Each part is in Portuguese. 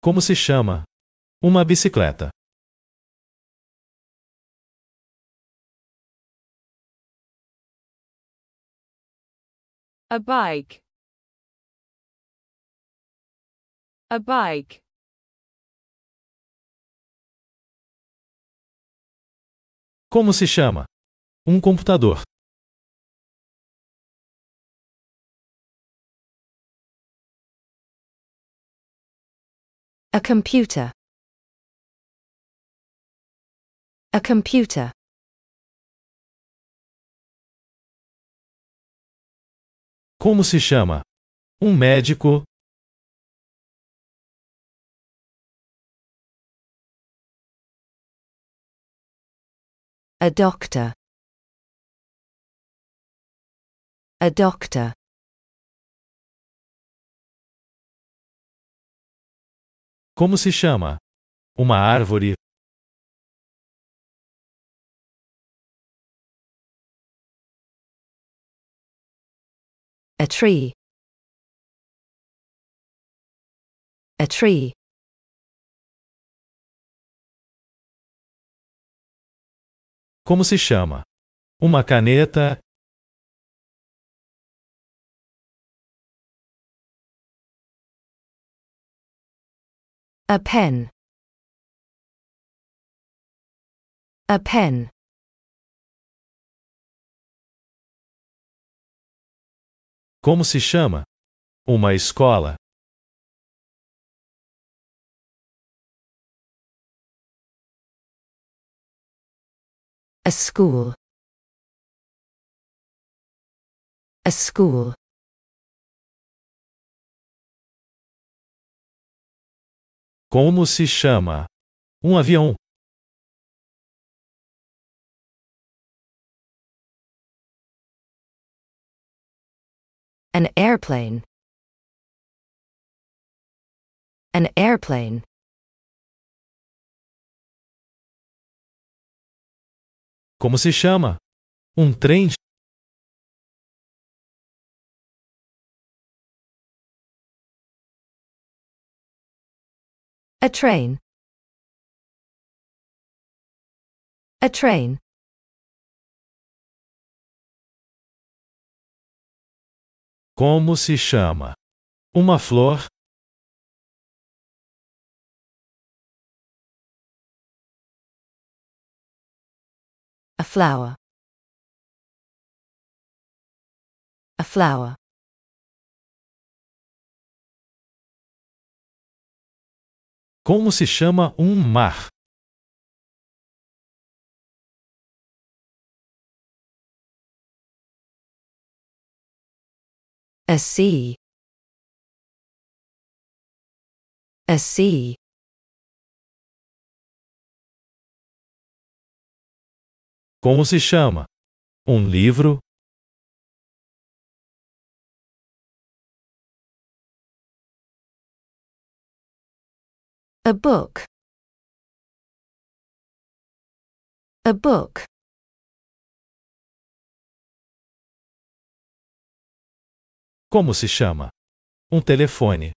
Como se chama? Uma bicicleta. A bike. A bike. Como se chama? Um computador. A computer. A computer. Como se chama? Um médico. A doctor. A doctor. Como se chama? Uma árvore. A tree. A tree. Como se chama? Uma caneta. A pen. A pen. Como se chama? Uma escola. A school. A school. Como se chama? Um avião. An airplane. An airplane. Como se chama? Um trem A train. A train. Como se chama? Uma flor? A flower. A flower. Como se chama um mar? A sea. A sea. Como se chama? Um livro, A book. A book. Como se chama? Um telefone.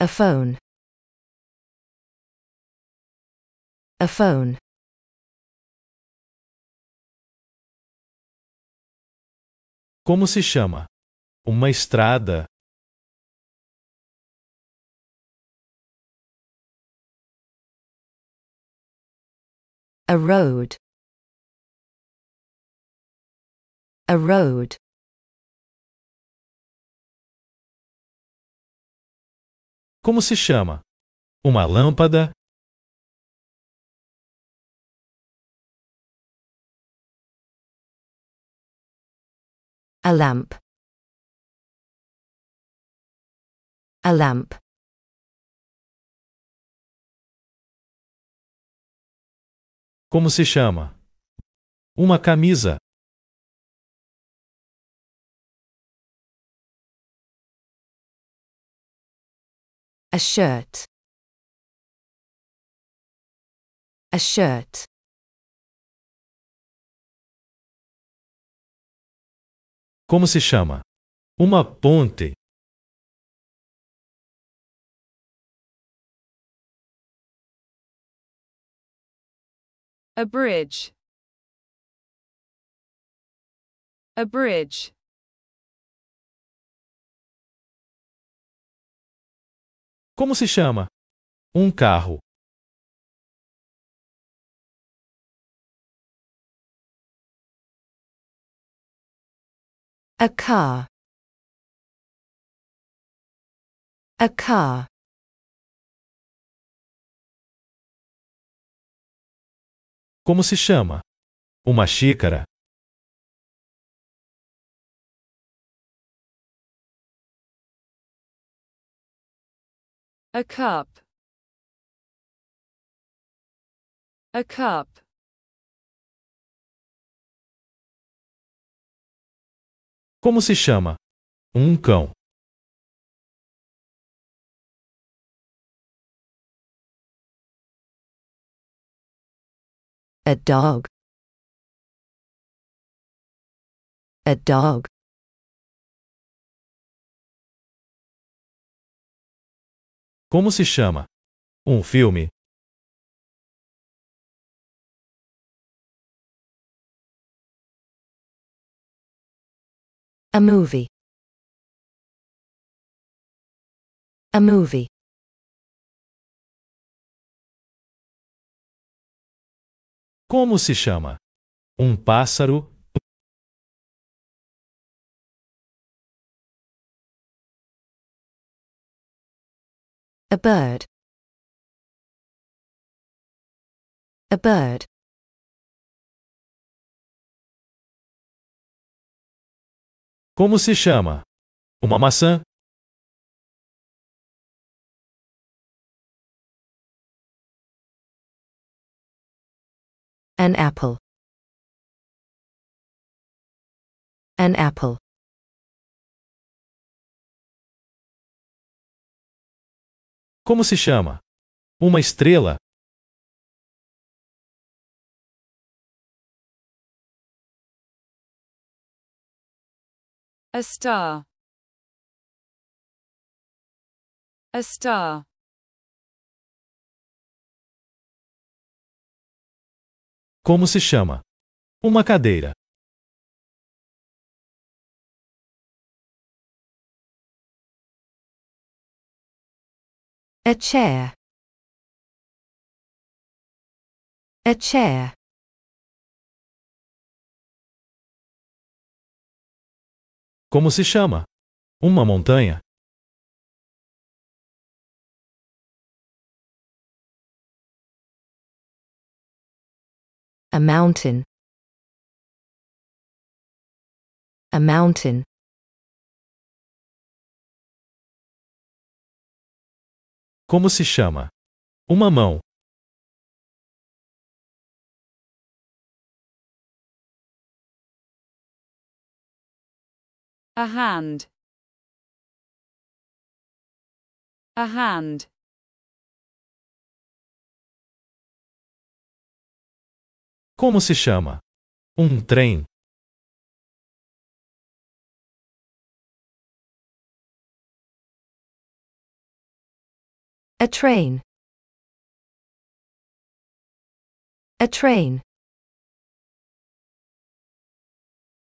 A phone. A phone. Como se chama? Uma estrada. A road. A road. Como se chama? Uma lâmpada? A lamp. A lamp. Como se chama? Uma camisa. A shirt. A shirt. Como se chama? Uma ponte. A bridge. A bridge. Como se chama? Um carro. A car. A car. Como se chama? Uma xícara. A cup. A cup. Como se chama? Um cão. A dog. A dog. Como se chama? Um filme. A movie. A movie. Como se chama? Um pássaro. A bird. A bird. Como se chama? Uma maçã? An apple. An apple. Como se chama? Uma estrela? A star. A star. Como se chama? Uma cadeira. A chair. A chair. Como se chama? Uma montanha? A mountain. A mountain. Como se chama? Uma mão. A hand. A hand. Como se chama? Um trem. A train. A train.